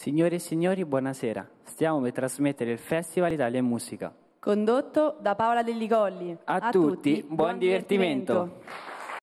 Signore e signori, buonasera. Stiamo per trasmettere il Festival Italia Musica. Condotto da Paola Delligolli. A, A tutti, tutti, buon, buon divertimento. divertimento.